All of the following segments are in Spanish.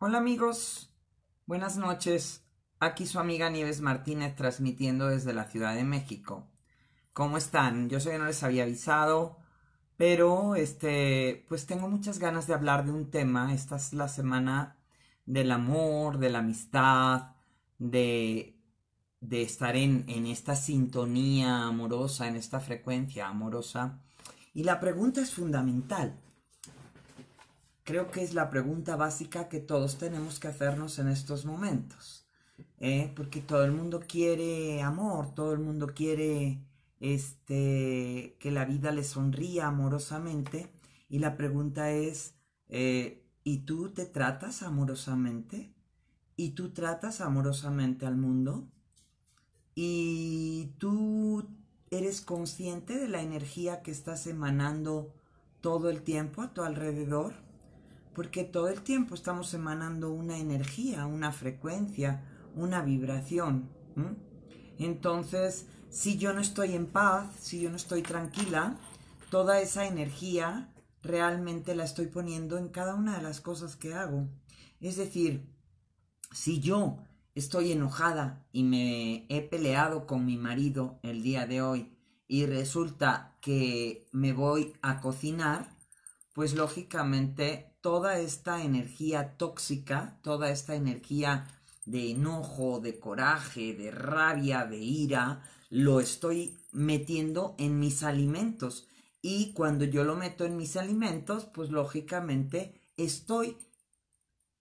Hola amigos, buenas noches. Aquí su amiga Nieves Martínez transmitiendo desde la Ciudad de México. ¿Cómo están? Yo sé que no les había avisado, pero este, pues tengo muchas ganas de hablar de un tema. Esta es la semana del amor, de la amistad, de, de estar en, en esta sintonía amorosa, en esta frecuencia amorosa. Y la pregunta es fundamental creo que es la pregunta básica que todos tenemos que hacernos en estos momentos. ¿eh? Porque todo el mundo quiere amor, todo el mundo quiere este, que la vida le sonría amorosamente. Y la pregunta es, eh, ¿y tú te tratas amorosamente? ¿Y tú tratas amorosamente al mundo? ¿Y tú eres consciente de la energía que estás emanando todo el tiempo a tu alrededor? porque todo el tiempo estamos emanando una energía, una frecuencia, una vibración. Entonces, si yo no estoy en paz, si yo no estoy tranquila, toda esa energía realmente la estoy poniendo en cada una de las cosas que hago. Es decir, si yo estoy enojada y me he peleado con mi marido el día de hoy y resulta que me voy a cocinar, pues lógicamente toda esta energía tóxica, toda esta energía de enojo, de coraje, de rabia, de ira, lo estoy metiendo en mis alimentos. Y cuando yo lo meto en mis alimentos, pues lógicamente estoy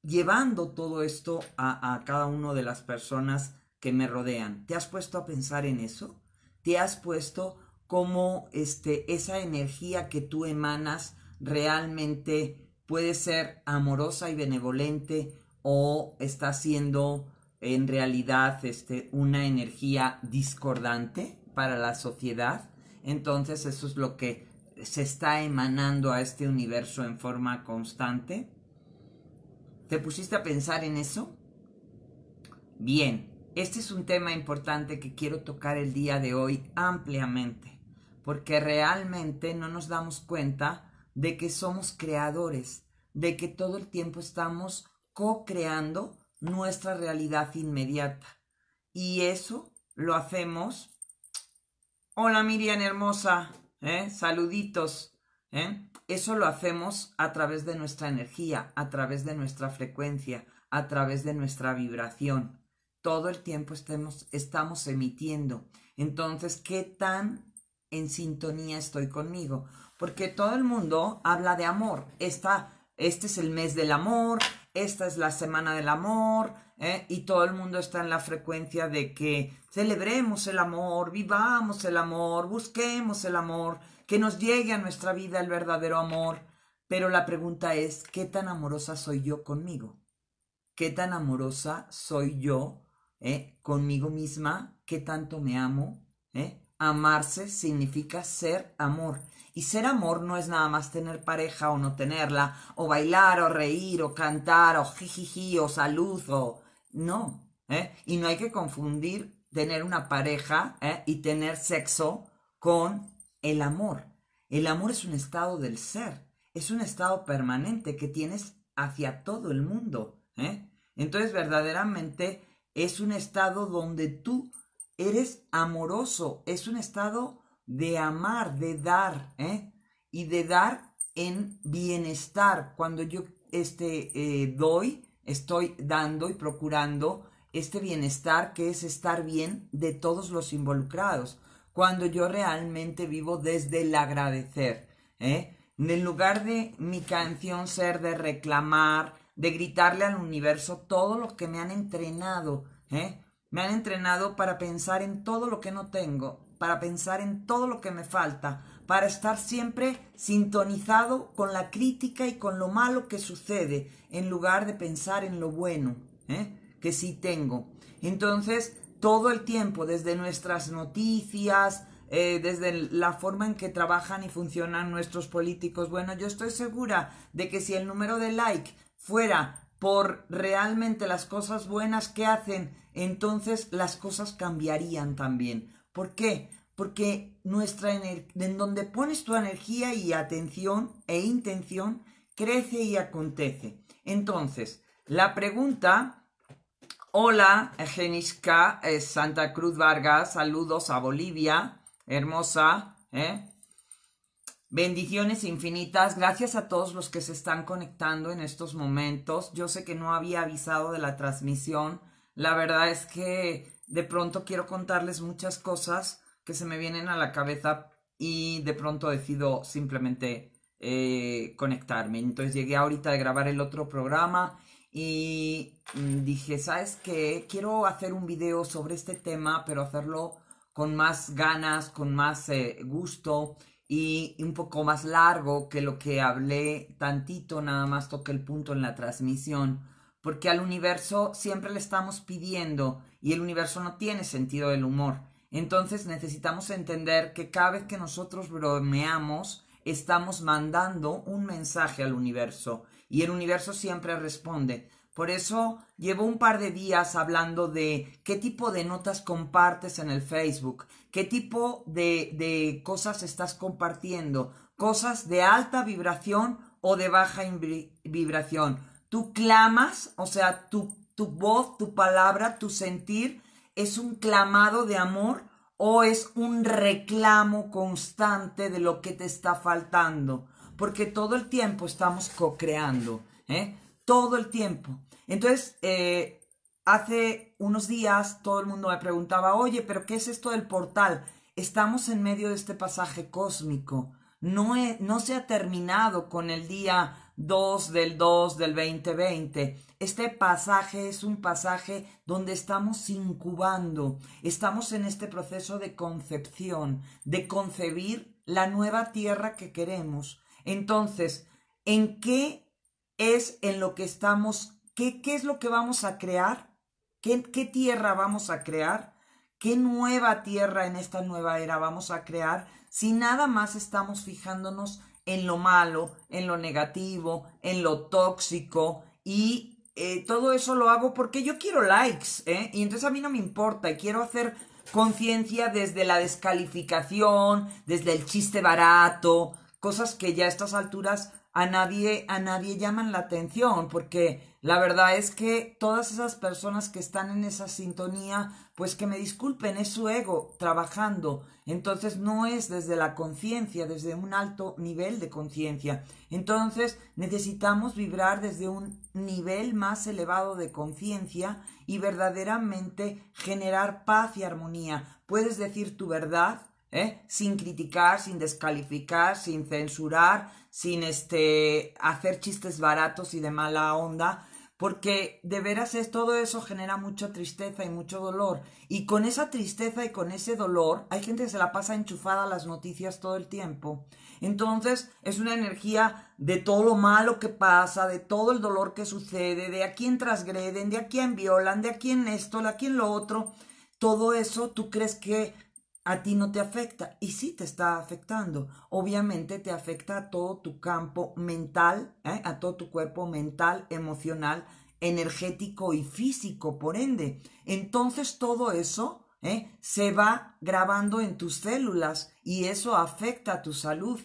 llevando todo esto a, cada una de las personas que me rodean. ¿Te has puesto a pensar en eso? ¿Te has puesto cómo este, esa energía que tú emanas realmente puede ser amorosa y benevolente o está siendo en realidad este, una energía discordante para la sociedad. Entonces eso es lo que se está emanando a este universo en forma constante. ¿Te pusiste a pensar en eso? Bien, este es un tema importante que quiero tocar el día de hoy ampliamente, porque realmente no nos damos cuenta de que somos creadores de que todo el tiempo estamos co-creando nuestra realidad inmediata. Y eso lo hacemos. Hola Miriam hermosa, ¿eh? saluditos. ¿eh? Eso lo hacemos a través de nuestra energía, a través de nuestra frecuencia, a través de nuestra vibración. Todo el tiempo estamos emitiendo. Entonces, ¿qué tan en sintonía estoy conmigo? Porque todo el mundo habla de amor. Está este es el mes del amor, esta es la semana del amor, ¿eh? y todo el mundo está en la frecuencia de que celebremos el amor, vivamos el amor, busquemos el amor, que nos llegue a nuestra vida el verdadero amor. Pero la pregunta es, ¿qué tan amorosa soy yo conmigo? ¿Qué tan amorosa soy yo ¿eh? conmigo misma? ¿Qué tanto me amo? ¿Eh? Amarse significa ser amor. Y ser amor no es nada más tener pareja o no tenerla, o bailar, o reír, o cantar, o jijiji, o salud, o... No. ¿eh? Y no hay que confundir tener una pareja ¿eh? y tener sexo con el amor. El amor es un estado del ser, es un estado permanente que tienes hacia todo el mundo. ¿eh? Entonces verdaderamente es un estado donde tú eres amoroso, es un estado de amar, de dar, ¿eh? y de dar en bienestar. Cuando yo este, eh, doy, estoy dando y procurando este bienestar que es estar bien de todos los involucrados. Cuando yo realmente vivo desde el agradecer. ¿eh? En lugar de mi canción ser de reclamar, de gritarle al universo todo lo que me han entrenado, ¿eh? Me han entrenado para pensar en todo lo que no tengo, para pensar en todo lo que me falta, para estar siempre sintonizado con la crítica y con lo malo que sucede, en lugar de pensar en lo bueno ¿eh? que sí tengo. Entonces, todo el tiempo, desde nuestras noticias, eh, desde la forma en que trabajan y funcionan nuestros políticos, bueno, yo estoy segura de que si el número de like fuera por realmente las cosas buenas que hacen, entonces las cosas cambiarían también. ¿Por qué? Porque nuestra en donde pones tu energía y atención e intención crece y acontece. Entonces, la pregunta Hola, Geniska, eh, Santa Cruz Vargas, saludos a Bolivia, hermosa, ¿eh? Bendiciones infinitas. Gracias a todos los que se están conectando en estos momentos. Yo sé que no había avisado de la transmisión. La verdad es que de pronto quiero contarles muchas cosas que se me vienen a la cabeza y de pronto decido simplemente eh, conectarme. Entonces llegué ahorita de grabar el otro programa y mm, dije, ¿sabes qué? Quiero hacer un video sobre este tema, pero hacerlo con más ganas, con más eh, gusto y un poco más largo que lo que hablé tantito, nada más toqué el punto en la transmisión, porque al universo siempre le estamos pidiendo y el universo no tiene sentido del humor. Entonces necesitamos entender que cada vez que nosotros bromeamos, estamos mandando un mensaje al universo y el universo siempre responde. Por eso llevo un par de días hablando de qué tipo de notas compartes en el Facebook, qué tipo de, de cosas estás compartiendo, cosas de alta vibración o de baja vibración. Tú clamas, o sea, tu, tu voz, tu palabra, tu sentir es un clamado de amor o es un reclamo constante de lo que te está faltando, porque todo el tiempo estamos co-creando. ¿eh? todo el tiempo. Entonces, eh, hace unos días todo el mundo me preguntaba, oye, pero ¿qué es esto del portal? Estamos en medio de este pasaje cósmico. No, no se ha terminado con el día 2 del 2 del 2020. Este pasaje es un pasaje donde estamos incubando, estamos en este proceso de concepción, de concebir la nueva tierra que queremos. Entonces, ¿en qué es en lo que estamos, qué, qué es lo que vamos a crear, ¿Qué, qué tierra vamos a crear, qué nueva tierra en esta nueva era vamos a crear, si nada más estamos fijándonos en lo malo, en lo negativo, en lo tóxico y eh, todo eso lo hago porque yo quiero likes, ¿eh? Y entonces a mí no me importa y quiero hacer conciencia desde la descalificación, desde el chiste barato, cosas que ya a estas alturas a nadie, a nadie llaman la atención, porque la verdad es que todas esas personas que están en esa sintonía, pues que me disculpen, es su ego trabajando. Entonces no es desde la conciencia, desde un alto nivel de conciencia. Entonces necesitamos vibrar desde un nivel más elevado de conciencia y verdaderamente generar paz y armonía. Puedes decir tu verdad, ¿eh? sin criticar, sin descalificar, sin censurar, sin este, hacer chistes baratos y de mala onda, porque de veras es, todo eso genera mucha tristeza y mucho dolor. Y con esa tristeza y con ese dolor, hay gente que se la pasa enchufada a las noticias todo el tiempo. Entonces, es una energía de todo lo malo que pasa, de todo el dolor que sucede, de a quién transgreden, de a quién violan, de a quién esto, de a quién lo otro. Todo eso tú crees que a ti no te afecta y sí te está afectando. Obviamente te afecta a todo tu campo mental, ¿eh? a todo tu cuerpo mental, emocional, energético y físico, por ende. Entonces todo eso ¿eh? se va grabando en tus células y eso afecta a tu salud,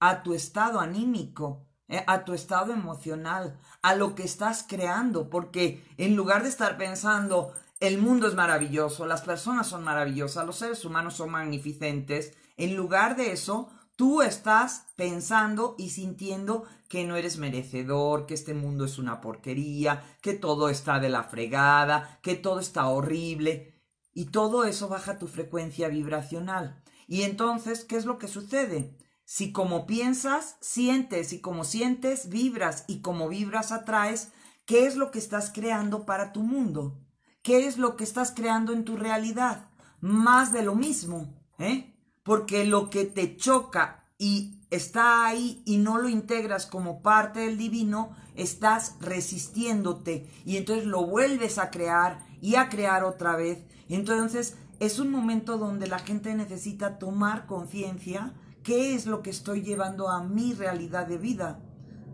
a tu estado anímico, ¿eh? a tu estado emocional, a lo que estás creando, porque en lugar de estar pensando, el mundo es maravilloso, las personas son maravillosas, los seres humanos son magnificentes. En lugar de eso, tú estás pensando y sintiendo que no eres merecedor, que este mundo es una porquería, que todo está de la fregada, que todo está horrible. Y todo eso baja tu frecuencia vibracional. Y entonces, ¿qué es lo que sucede? Si como piensas, sientes y como sientes, vibras y como vibras atraes, ¿qué es lo que estás creando para tu mundo? ¿Qué es lo que estás creando en tu realidad? Más de lo mismo, ¿eh? Porque lo que te choca y está ahí y no lo integras como parte del divino, estás resistiéndote y entonces lo vuelves a crear y a crear otra vez. Entonces es un momento donde la gente necesita tomar conciencia qué es lo que estoy llevando a mi realidad de vida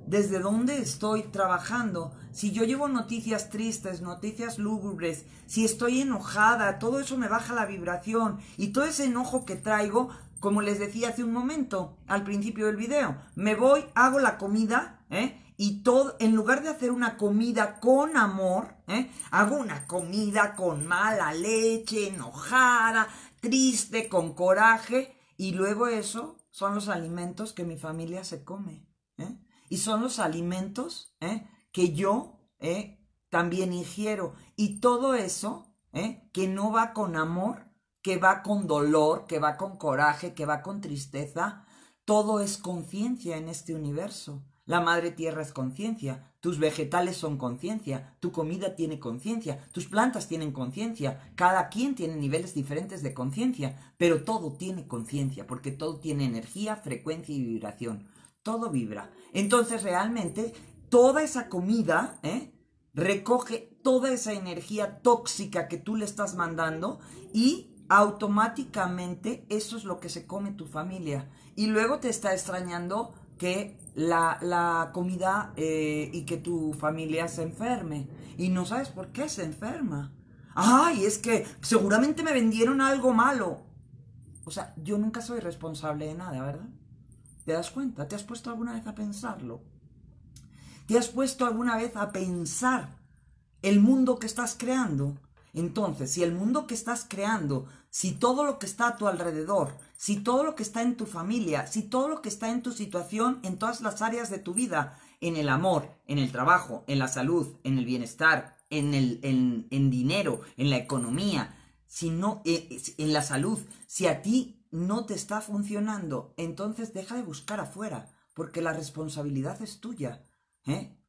desde dónde estoy trabajando, si yo llevo noticias tristes, noticias lúgubres, si estoy enojada, todo eso me baja la vibración y todo ese enojo que traigo, como les decía hace un momento al principio del video, me voy, hago la comida, ¿eh? y todo, en lugar de hacer una comida con amor, ¿eh? hago una comida con mala leche, enojada, triste, con coraje, y luego eso son los alimentos que mi familia se come y son los alimentos ¿eh? que yo ¿eh? también ingiero. Y todo eso ¿eh? que no va con amor, que va con dolor, que va con coraje, que va con tristeza, todo es conciencia en este universo. La madre tierra es conciencia, tus vegetales son conciencia, tu comida tiene conciencia, tus plantas tienen conciencia, cada quien tiene niveles diferentes de conciencia, pero todo tiene conciencia, porque todo tiene energía, frecuencia y vibración todo vibra. Entonces realmente toda esa comida ¿eh? recoge toda esa energía tóxica que tú le estás mandando y automáticamente eso es lo que se come tu familia. Y luego te está extrañando que la, comida eh, y que tu familia se enferme. Y no sabes por qué se enferma. Ay, es que seguramente me vendieron algo malo. O sea, yo nunca soy responsable de nada, ¿verdad? ¿Te das cuenta? ¿Te has puesto alguna vez a pensarlo? ¿Te has puesto alguna vez a pensar el mundo que estás creando? Entonces, si el mundo que estás creando, si todo lo que está a tu alrededor, si todo lo que está en tu familia, si todo lo que está en tu situación, en todas las áreas de tu vida, en el amor, en el trabajo, en la salud, en el bienestar, en el en, dinero, en la economía, si no, eh, en la salud, si a ti no te está funcionando, entonces deja de buscar afuera, porque la responsabilidad es tuya. ¿eh?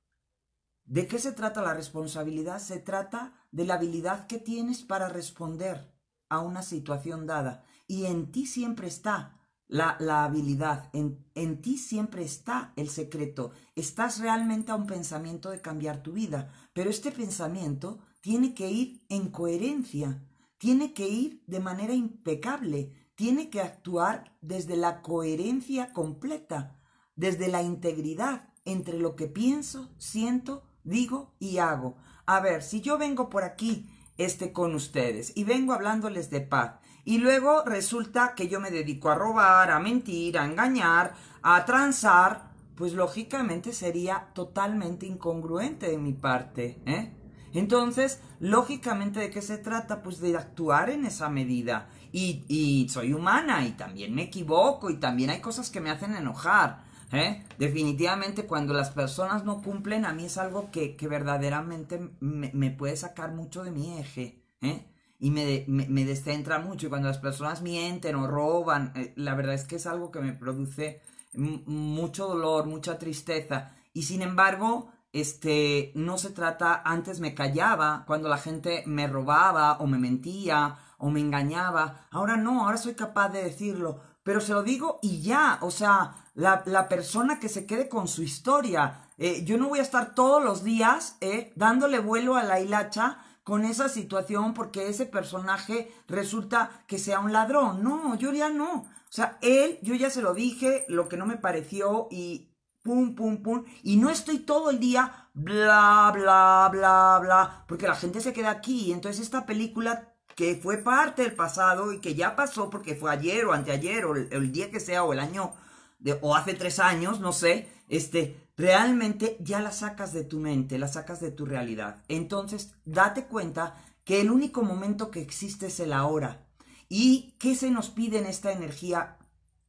¿De qué se trata la responsabilidad? Se trata de la habilidad que tienes para responder a una situación dada. Y en ti siempre está la, la habilidad, en, en ti siempre está el secreto. Estás realmente a un pensamiento de cambiar tu vida, pero este pensamiento tiene que ir en coherencia, tiene que ir de manera impecable, tiene que actuar desde la coherencia completa, desde la integridad entre lo que pienso, siento, digo y hago. A ver, si yo vengo por aquí este, con ustedes y vengo hablándoles de paz y luego resulta que yo me dedico a robar, a mentir, a engañar, a transar, pues lógicamente sería totalmente incongruente de mi parte. ¿eh? Entonces, lógicamente, ¿de qué se trata? Pues de actuar en esa medida. Y, soy humana y también me equivoco y también hay cosas que me hacen enojar. ¿eh? Definitivamente cuando las personas no cumplen a mí es algo que, verdaderamente me, puede sacar mucho de mi eje. ¿eh? Y me, descentra mucho. Y cuando las personas mienten o roban, eh, la verdad es que es algo que me produce mucho dolor, mucha tristeza. Y sin embargo, este, no se trata, antes me callaba cuando la gente me robaba o me mentía o me engañaba. Ahora no, ahora soy capaz de decirlo, pero se lo digo y ya, o sea, la, persona que se quede con su historia. Eh, yo no voy a estar todos los días eh, dándole vuelo a la hilacha con esa situación porque ese personaje resulta que sea un ladrón. No, yo ya no. O sea, él, yo ya se lo dije, lo que no me pareció y pum, pum, pum. Y no estoy todo el día bla, bla, bla, bla, porque la gente se queda aquí. Entonces esta película que fue parte del pasado y que ya pasó porque fue ayer o anteayer o el, día que sea o el año de, o hace tres años, no sé, este, realmente ya la sacas de tu mente, la sacas de tu realidad. Entonces, date cuenta que el único momento que existe es el ahora. ¿Y qué se nos pide en esta energía?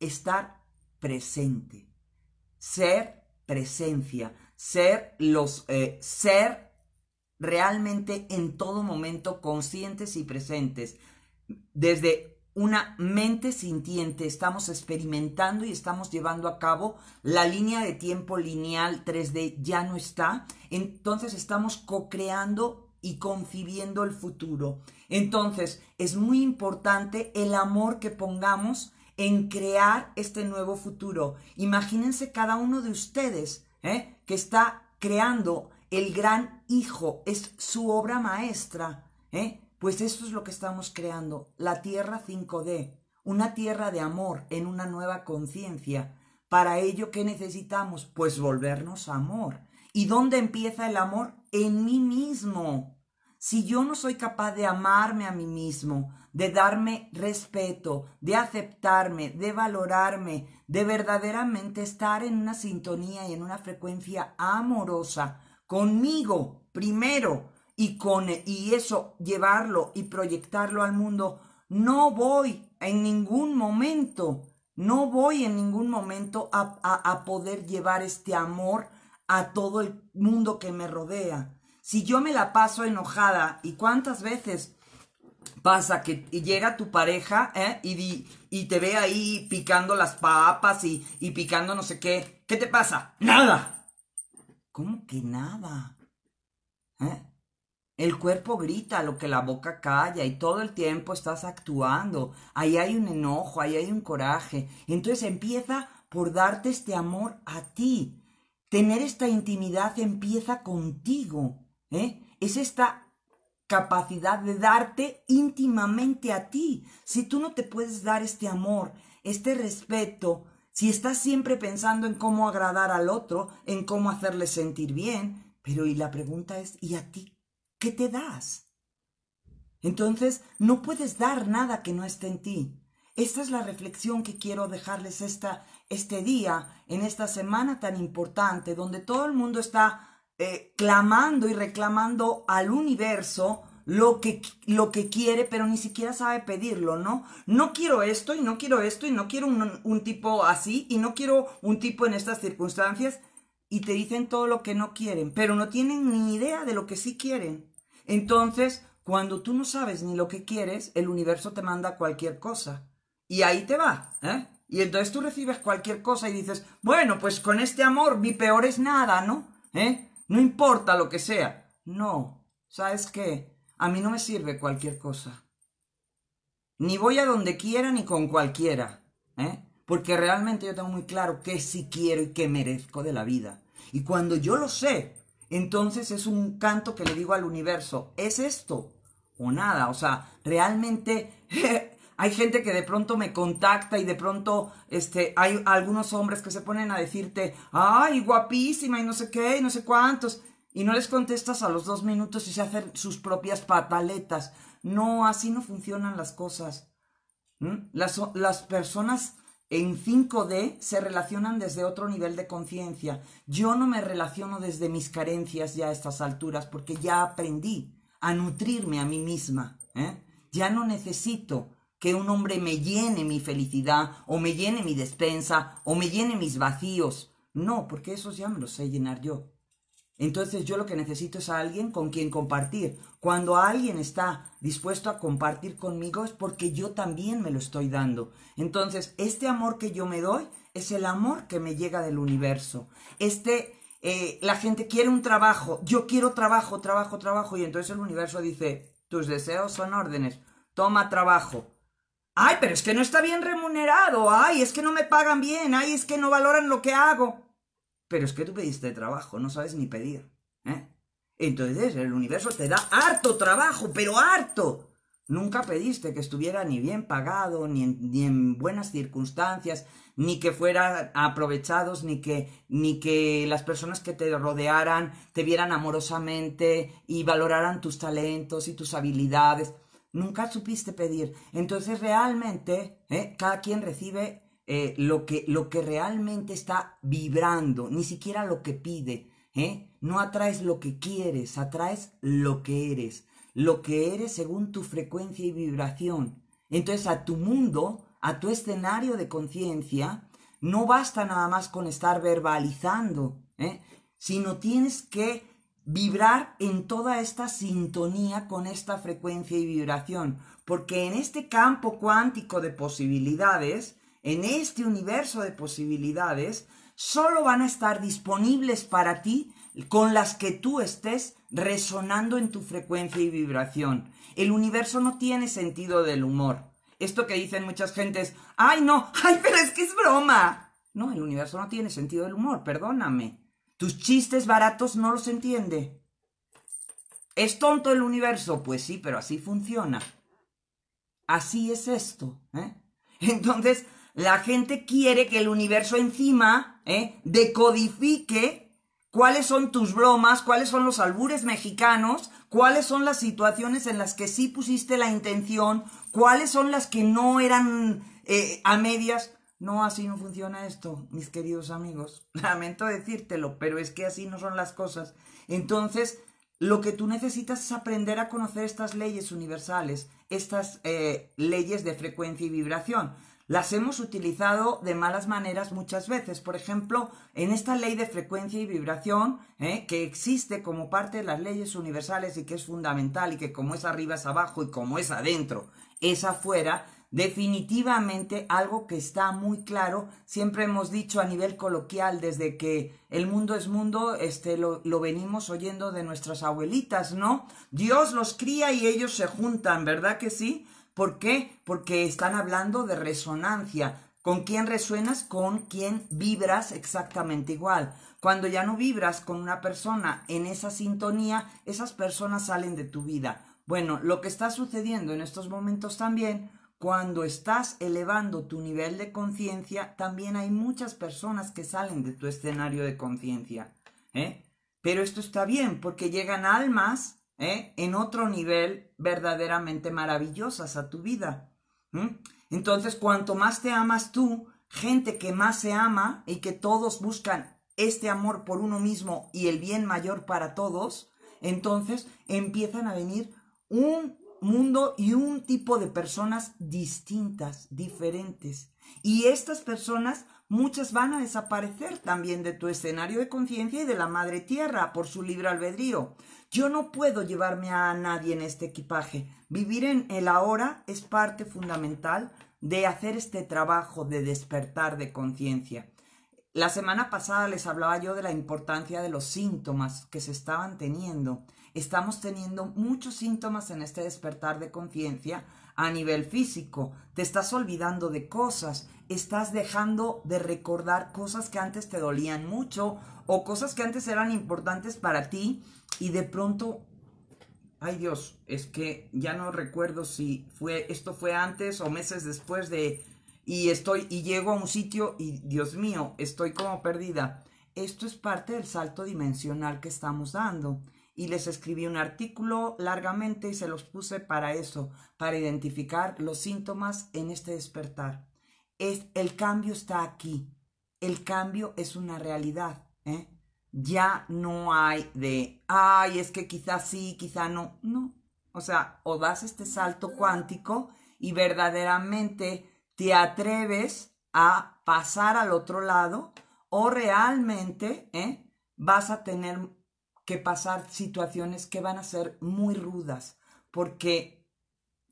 Estar presente, ser presencia, ser los, eh, ser realmente en todo momento conscientes y presentes. Desde una mente sintiente estamos experimentando y estamos llevando a cabo la línea de tiempo lineal 3D ya no está, entonces estamos co-creando y concibiendo el futuro. Entonces, es muy importante el amor que pongamos en crear este nuevo futuro. Imagínense cada uno de ustedes ¿eh? que está creando el gran hijo, es su obra maestra, ¿eh? Pues esto es lo que estamos creando, la Tierra 5D, una tierra de amor en una nueva conciencia. Para ello, ¿qué necesitamos? Pues volvernos amor. ¿Y dónde empieza el amor? En mí mismo. Si yo no soy capaz de amarme a mí mismo, de darme respeto, de aceptarme, de valorarme, de verdaderamente estar en una sintonía y en una frecuencia amorosa conmigo primero y con y eso llevarlo y proyectarlo al mundo. No voy en ningún momento, no voy en ningún momento a, a, poder llevar este amor a todo el mundo que me rodea. Si yo me la paso enojada, y cuántas veces pasa que llega tu pareja eh, y, y te ve ahí picando las papas y, y picando no sé qué, ¿qué te pasa? Nada, ¿Cómo que nada? ¿Eh? El cuerpo grita lo que la boca calla y todo el tiempo estás actuando. Ahí hay un enojo, ahí hay un coraje. Entonces empieza por darte este amor a ti. Tener esta intimidad empieza contigo. ¿eh? Es esta capacidad de darte íntimamente a ti. Si tú no te puedes dar este amor, este respeto, si estás siempre pensando en cómo agradar al otro, en cómo hacerle sentir bien, pero y la pregunta es, ¿y a ti qué te das? Entonces, no puedes dar nada que no esté en ti. Esta es la reflexión que quiero dejarles esta, este día, en esta semana tan importante, donde todo el mundo está eh, clamando y reclamando al universo lo que, lo que quiere, pero ni siquiera sabe pedirlo, ¿no? No quiero esto y no quiero esto y no quiero un, un tipo así y no quiero un tipo en estas circunstancias y te dicen todo lo que no quieren, pero no tienen ni idea de lo que sí quieren. Entonces, cuando tú no sabes ni lo que quieres, el universo te manda cualquier cosa. Y ahí te va, ¿eh? Y entonces tú recibes cualquier cosa y dices, bueno, pues con este amor mi peor es nada, ¿no? ¿Eh? No importa lo que sea. No, ¿sabes qué? A mí no me sirve cualquier cosa. Ni voy a donde quiera ni con cualquiera. ¿eh? Porque realmente yo tengo muy claro qué sí quiero y qué merezco de la vida. Y cuando yo lo sé, entonces es un canto que le digo al universo, es esto o nada. O sea, realmente hay gente que de pronto me contacta y de pronto este, hay algunos hombres que se ponen a decirte, ay, guapísima y no sé qué, y no sé cuántos y no les contestas a los dos minutos y se hacen sus propias pataletas. No, así no funcionan las cosas. ¿Mm? Las, personas en 5D se relacionan desde otro nivel de conciencia. Yo no me relaciono desde mis carencias ya a estas alturas porque ya aprendí a nutrirme a mí misma. ¿eh? Ya no necesito que un hombre me llene mi felicidad o me llene mi despensa o me llene mis vacíos. No, porque esos ya me los sé llenar yo. Entonces yo lo que necesito es a alguien con quien compartir. Cuando alguien está dispuesto a compartir conmigo es porque yo también me lo estoy dando. Entonces este amor que yo me doy es el amor que me llega del universo. Este, eh, la gente quiere un trabajo, yo quiero trabajo, trabajo, trabajo y entonces el universo dice, tus deseos son órdenes, toma trabajo. Ay, pero es que no está bien remunerado, ay, es que no me pagan bien, ay, es que no valoran lo que hago. Pero es que tú pediste trabajo, no sabes ni pedir. ¿eh? Entonces el universo te da harto trabajo, pero harto. Nunca pediste que estuviera ni bien pagado, ni en, buenas circunstancias, ni que fueran aprovechados, ni que, ni que las personas que te rodearan te vieran amorosamente y valoraran tus talentos y tus habilidades. Nunca supiste pedir. Entonces realmente ¿eh? cada quien recibe eh, lo, que, lo que realmente está vibrando, ni siquiera lo que pide. ¿eh? No atraes lo que quieres, atraes lo que eres. Lo que eres según tu frecuencia y vibración. Entonces a tu mundo, a tu escenario de conciencia, no basta nada más con estar verbalizando, ¿eh? sino tienes que vibrar en toda esta sintonía con esta frecuencia y vibración, porque en este campo cuántico de posibilidades, en este universo de posibilidades solo van a estar disponibles para ti con las que tú estés resonando en tu frecuencia y vibración. El universo no tiene sentido del humor. Esto que dicen muchas gentes, ay no, ay pero es que es broma. No, el universo no tiene sentido del humor, perdóname. Tus chistes baratos no los entiende. ¿Es tonto el universo? Pues sí, pero así funciona. Así es esto. ¿eh? Entonces, la gente quiere que el universo encima eh, decodifique cuáles son tus bromas, cuáles son los albures mexicanos, cuáles son las situaciones en las que sí pusiste la intención, cuáles son las que no eran eh, a medias. No, así no funciona esto, mis queridos amigos. Lamento decírtelo, pero es que así no son las cosas. Entonces, lo que tú necesitas es aprender a conocer estas leyes universales, estas eh, leyes de frecuencia y vibración. Las hemos utilizado de malas maneras muchas veces. Por ejemplo, en esta ley de frecuencia y vibración, ¿eh? que existe como parte de las leyes universales y que es fundamental y que como es arriba es abajo y como es adentro es afuera, definitivamente algo que está muy claro, siempre hemos dicho a nivel coloquial, desde que el mundo es mundo, este, lo, lo, venimos oyendo de nuestras abuelitas, ¿no? Dios los cría y ellos se juntan, ¿verdad que sí? ¿Por qué? Porque están hablando de resonancia. ¿Con quién resuenas? Con quién vibras exactamente igual. Cuando ya no vibras con una persona en esa sintonía, esas personas salen de tu vida. Bueno, lo que está sucediendo en estos momentos también, cuando estás elevando tu nivel de conciencia, también hay muchas personas que salen de tu escenario de conciencia. ¿eh? Pero esto está bien porque llegan almas ¿eh? en otro nivel verdaderamente maravillosas a tu vida. Entonces, cuanto más te amas tú, gente que más se ama y que todos buscan este amor por uno mismo y el bien mayor para todos, entonces empiezan a venir un mundo y un tipo de personas distintas, diferentes. Y estas personas, muchas van a desaparecer también de tu escenario de conciencia y de la madre tierra por su libre albedrío. Yo no puedo llevarme a nadie en este equipaje. Vivir en el ahora es parte fundamental de hacer este trabajo de despertar de conciencia. La semana pasada les hablaba yo de la importancia de los síntomas que se estaban teniendo. Estamos teniendo muchos síntomas en este despertar de conciencia a nivel físico. Te estás olvidando de cosas, estás dejando de recordar cosas que antes te dolían mucho o cosas que antes eran importantes para ti y de pronto, ay Dios, es que ya no recuerdo si fue esto fue antes o meses después de y estoy y llego a un sitio y Dios mío, estoy como perdida. Esto es parte del salto dimensional que estamos dando y les escribí un artículo largamente y se los puse para eso, para identificar los síntomas en este despertar. Es el cambio está aquí. El cambio es una realidad ya no hay de, ay, es que quizás sí, quizá no, no. O sea, o das este salto cuántico y verdaderamente te atreves a pasar al otro lado o realmente ¿eh? vas a tener que pasar situaciones que van a ser muy rudas porque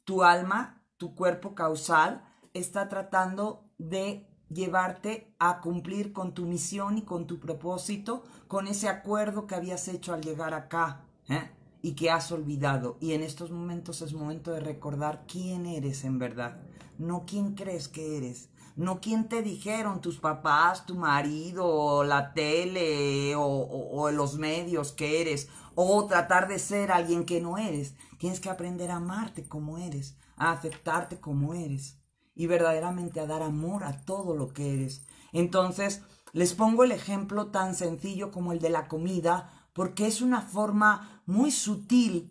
tu alma, tu cuerpo causal está tratando de llevarte a cumplir con tu misión y con tu propósito, con ese acuerdo que habías hecho al llegar acá ¿eh? y que has olvidado. Y en estos momentos es momento de recordar quién eres en verdad, no quién crees que eres, no quién te dijeron tus papás, tu marido, la tele o los medios que eres, o tratar de ser alguien que no eres. Tienes que aprender a amarte como eres, a aceptarte como eres y verdaderamente a dar amor a todo lo que eres. Entonces, les pongo el ejemplo tan sencillo como el de la comida, porque es una forma muy sutil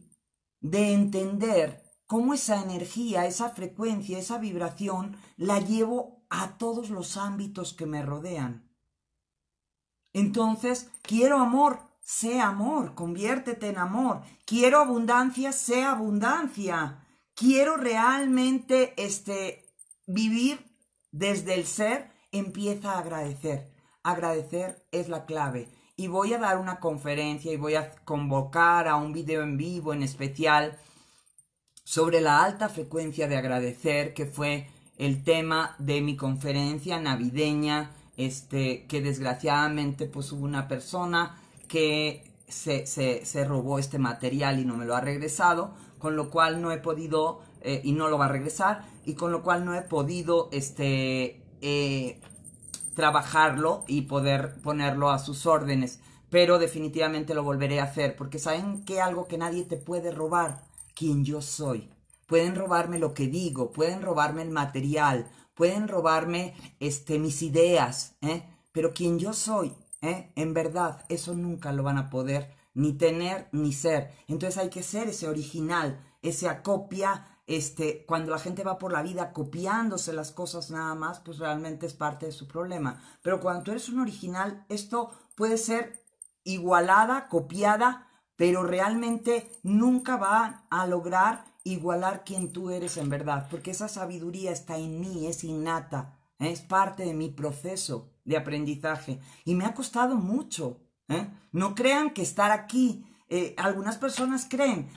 de entender cómo esa energía, esa frecuencia, esa vibración la llevo a todos los ámbitos que me rodean. Entonces, quiero amor, sé amor, conviértete en amor. Quiero abundancia, sé abundancia. Quiero realmente este Vivir desde el ser empieza a agradecer. Agradecer es la clave. Y voy a dar una conferencia y voy a convocar a un video en vivo en especial sobre la alta frecuencia de agradecer, que fue el tema de mi conferencia navideña, este, que desgraciadamente pues hubo una persona que se, se robó este material y no me lo ha regresado, con lo cual no he podido eh, y no lo va a regresar y con lo cual no he podido este, eh, trabajarlo y poder ponerlo a sus órdenes. Pero definitivamente lo volveré a hacer porque saben que algo que nadie te puede robar, quien yo soy. Pueden robarme lo que digo, pueden robarme el material, pueden robarme este, mis ideas, ¿eh? pero quien yo soy, ¿eh? en verdad, eso nunca lo van a poder ni tener ni ser. Entonces hay que ser ese original, ese acopia este, cuando la gente va por la vida copiándose las cosas nada más, pues realmente es parte de su problema. Pero cuando tú eres un original, esto puede ser igualada, copiada, pero realmente nunca va a lograr igualar quien tú eres en verdad, porque esa sabiduría está en mí, es innata, es parte de mi proceso de aprendizaje y me ha costado mucho. ¿eh? No crean que estar aquí, eh, algunas personas creen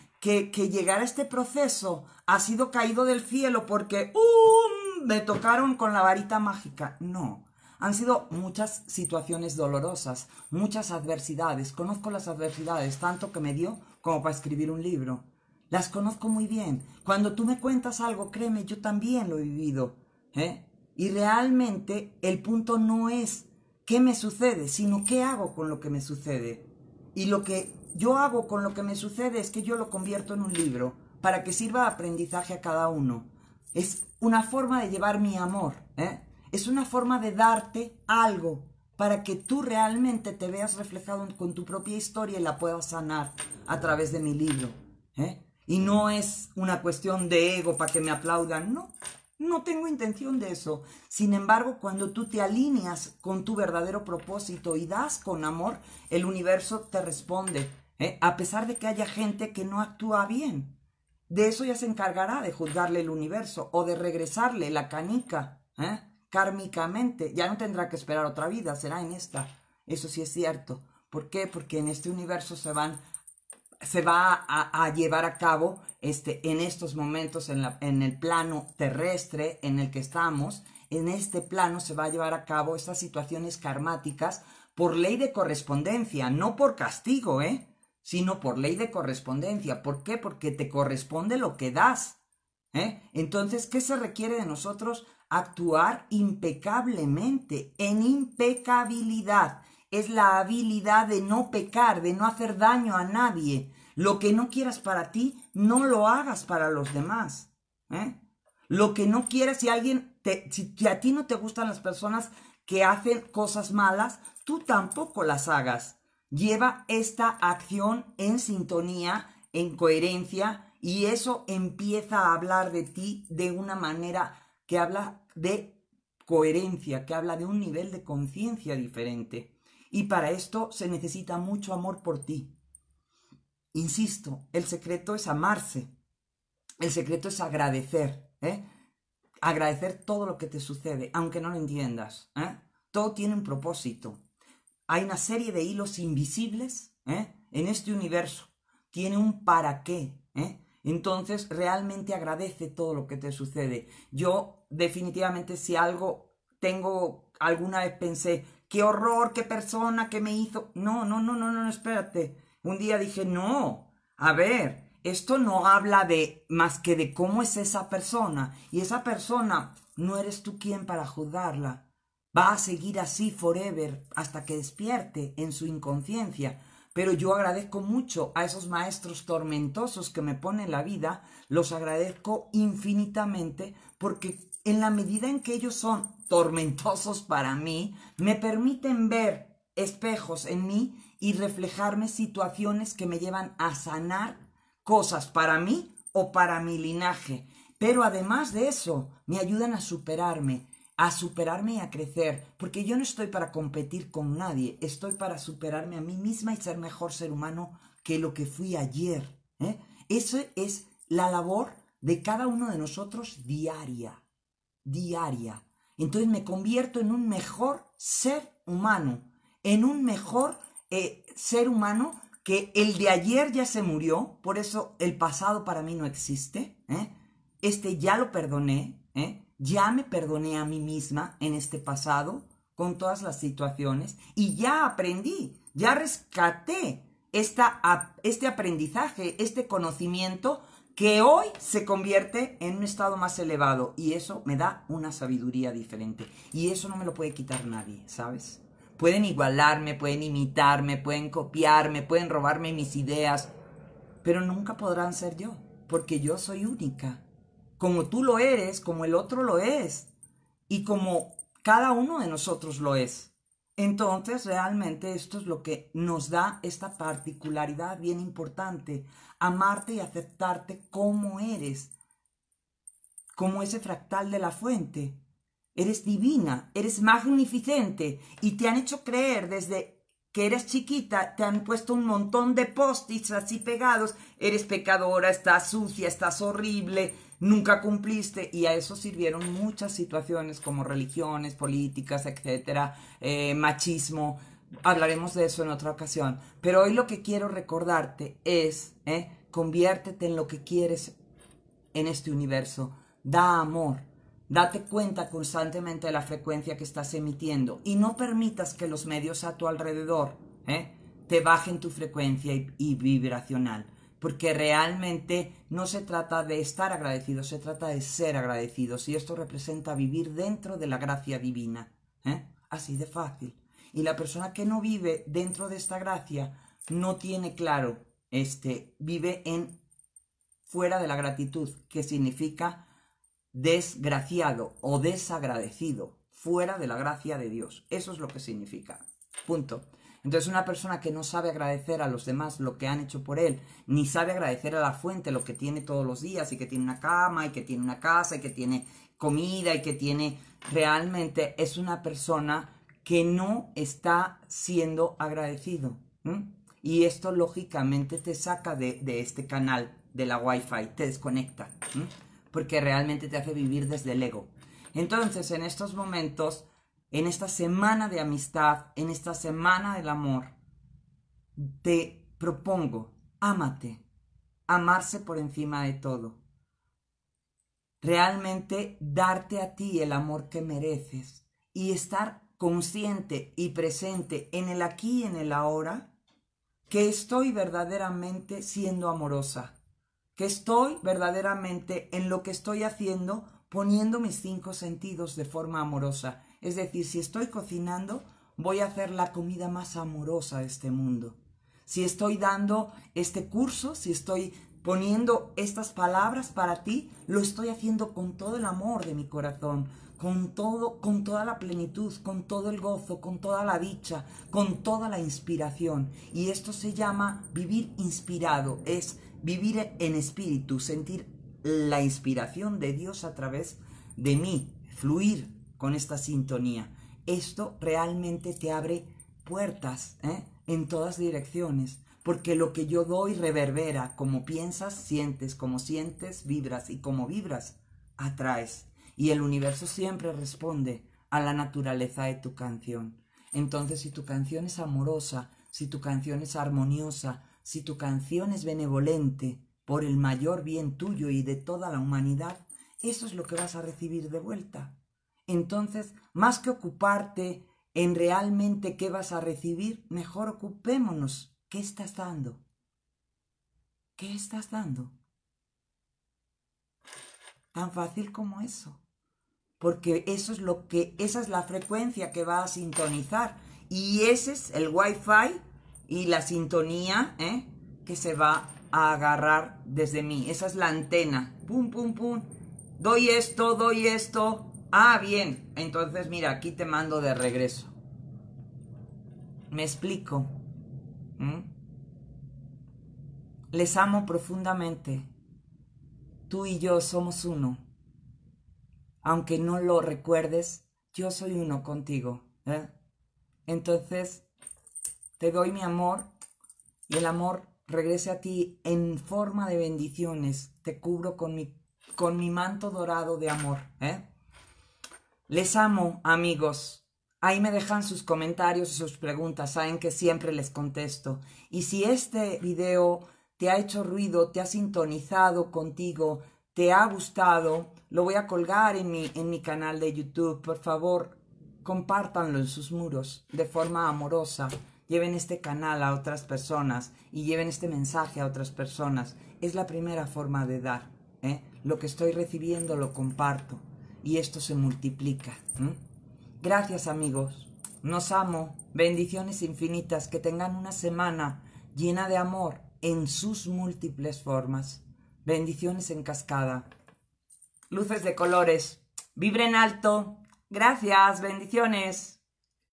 que, llegar a este proceso ha sido caído del cielo porque ¡um! me tocaron con la varita mágica. No, han sido muchas situaciones dolorosas, muchas adversidades. Conozco las adversidades, tanto que me dio como para escribir un libro. Las conozco muy bien. Cuando tú me cuentas algo, créeme, yo también lo he vivido. ¿eh? Y realmente el punto no es qué me sucede, sino qué hago con lo que me sucede. Y lo que yo hago con lo que me sucede es que yo lo convierto en un libro para que sirva de aprendizaje a cada uno. Es una forma de llevar mi amor, ¿eh? es una forma de darte algo para que tú realmente te veas reflejado con tu propia historia y la puedas sanar a través de mi libro. ¿eh? Y no es una cuestión de ego para que me aplaudan, no, no tengo intención de eso. Sin embargo, cuando tú te alineas con tu verdadero propósito y das con amor, el universo te responde, ¿eh? a pesar de que haya gente que no actúa bien. De eso ya se encargará de juzgarle el universo o de regresarle la canica, ¿eh? kármicamente. Ya no tendrá que esperar otra vida, será en esta. Eso sí es cierto. ¿Por qué? Porque en este universo se van se va a, llevar a cabo este, en estos momentos en, la, en, el plano terrestre en el que estamos. En este plano se va a llevar a cabo estas situaciones karmáticas por ley de correspondencia, no por castigo, ¿eh? sino por ley de correspondencia. ¿Por qué? Porque te corresponde lo que das. ¿eh? Entonces, ¿qué se requiere de nosotros? Actuar impecablemente, en impecabilidad es la habilidad de no pecar, de no hacer daño a nadie. Lo que no quieras para ti, no lo hagas para los demás. ¿eh? Lo que no quieras, si alguien, te, si a ti no te gustan las personas que hacen cosas malas, tú tampoco las hagas. Lleva esta acción en sintonía, en coherencia, y eso empieza a hablar de ti de una manera que habla de coherencia, que habla de un nivel de conciencia diferente. Y para esto se necesita mucho amor por ti. Insisto, el secreto es amarse. El secreto es agradecer. ¿eh? Agradecer todo lo que te sucede, aunque no lo entiendas. ¿eh? Todo tiene un propósito. Hay una serie de hilos invisibles ¿eh? en este universo. Tiene un para qué. ¿eh? Entonces, realmente agradece todo lo que te sucede. Yo definitivamente si algo tengo, alguna vez pensé, qué horror, qué persona, que me hizo. No, no, no, no, no, espérate. Un día dije, no, a ver, esto no habla de más que de cómo es esa persona. Y esa persona, no eres tú quien para juzgarla. Va a seguir así forever hasta que despierte en su inconsciencia. Pero yo agradezco mucho a esos maestros tormentosos que me ponen la vida, los agradezco infinitamente porque en la medida en que ellos son tormentosos para mí, me permiten ver espejos en mí y reflejarme situaciones que me llevan a sanar cosas para mí o para mi linaje. Pero además de eso, me ayudan a superarme, a superarme y a crecer, porque yo no estoy para competir con nadie, estoy para superarme a mí misma y ser mejor ser humano que lo que fui ayer. ¿eh? Esa es la labor de cada uno de nosotros diaria diaria. Entonces me convierto en un mejor ser humano, en un mejor eh, ser humano que el de ayer ya se murió, por eso el pasado para mí no existe. ¿eh? Este ya lo perdoné, ¿eh? ya me perdoné a mí misma en este pasado con todas las situaciones y ya aprendí, ya rescaté este aprendizaje, este conocimiento que hoy se convierte en un estado más elevado y eso me da una sabiduría diferente y eso no me lo puede quitar nadie, ¿sabes? Pueden igualarme, pueden imitarme, pueden copiarme, pueden robarme mis ideas, pero nunca podrán ser yo, porque yo soy única, como tú lo eres, como el otro lo es y como cada uno de nosotros lo es. Entonces, realmente esto es lo que nos da esta particularidad bien importante, amarte y aceptarte como eres, como ese fractal de la fuente. Eres divina, eres magnificente y te han hecho creer desde que eres chiquita, te han puesto un montón de post así pegados, eres pecadora, estás sucia, estás horrible, nunca cumpliste y a eso sirvieron muchas situaciones como religiones, políticas, etcétera, eh, machismo. Hablaremos de eso en otra ocasión. Pero hoy lo que quiero recordarte es, eh, conviértete en lo que quieres en este universo. Da amor. Date cuenta constantemente de la frecuencia que estás emitiendo y no permitas que los medios a tu alrededor eh, te bajen tu frecuencia y vibracional porque realmente no se trata de estar agradecido, se trata de ser agradecido, y esto representa vivir dentro de la gracia divina. ¿eh? Así de fácil. Y la persona que no vive dentro de esta gracia no tiene claro, este, vive en fuera de la gratitud, que significa desgraciado o desagradecido, fuera de la gracia de Dios. Eso es lo que significa. Punto. Entonces una persona que no sabe agradecer a los demás lo que han hecho por él, ni sabe agradecer a la fuente lo que tiene todos los días y que tiene una cama y que tiene una casa y que tiene comida y que tiene realmente es una persona que no está siendo agradecido. Y esto lógicamente te saca de, este canal de la Wi-Fi, te desconecta, porque realmente te hace vivir desde el ego. Entonces en estos momentos en esta semana de amistad, en esta semana del amor, te propongo, ámate, amarse por encima de todo. Realmente darte a ti el amor que mereces y estar consciente y presente en el aquí y en el ahora que estoy verdaderamente siendo amorosa, que estoy verdaderamente en lo que estoy haciendo poniendo mis cinco sentidos de forma amorosa es decir, si estoy cocinando, voy a hacer la comida más amorosa de este mundo. Si estoy dando este curso, si estoy poniendo estas palabras para ti, lo estoy haciendo con todo el amor de mi corazón, con todo, con toda la plenitud, con todo el gozo, con toda la dicha, con toda la inspiración. Y esto se llama vivir inspirado, es vivir en espíritu, sentir la inspiración de Dios a través de mí, fluir con esta sintonía. Esto realmente te abre puertas ¿eh? en todas direcciones, porque lo que yo doy reverbera, como piensas, sientes, como sientes, vibras, y como vibras, atraes. Y el universo siempre responde a la naturaleza de tu canción. Entonces, si tu canción es amorosa, si tu canción es armoniosa, si tu canción es benevolente, por el mayor bien tuyo y de toda la humanidad, eso es lo que vas a recibir de vuelta. Entonces, más que ocuparte en realmente qué vas a recibir, mejor ocupémonos. ¿Qué estás dando? ¿Qué estás dando? Tan fácil como eso. Porque eso es lo que, esa es la frecuencia que va a sintonizar. Y ese es el Wi-Fi y la sintonía ¿eh? que se va a agarrar desde mí. Esa es la antena. Pum, pum, pum. Doy esto, doy esto, Ah, bien. Entonces, mira, aquí te mando de regreso. Me explico. ¿Mm? Les amo profundamente. Tú y yo somos uno. Aunque no lo recuerdes, yo soy uno contigo. ¿eh? Entonces, te doy mi amor y el amor regrese a ti en forma de bendiciones. Te cubro con mi, con mi manto dorado de amor. ¿eh? Les amo, amigos. Ahí me dejan sus comentarios y sus preguntas. Saben que siempre les contesto. Y si este video te ha hecho ruido, te ha sintonizado contigo, te ha gustado, lo voy a colgar en mi, en mi canal de YouTube. Por favor, compártanlo en sus muros de forma amorosa. Lleven este canal a otras personas y lleven este mensaje a otras personas. Es la primera forma de dar. ¿eh? Lo que estoy recibiendo lo comparto y esto se multiplica. Gracias amigos, nos amo, bendiciones infinitas, que tengan una semana llena de amor en sus múltiples formas. Bendiciones en cascada. Luces de colores. Vibren alto. Gracias, bendiciones.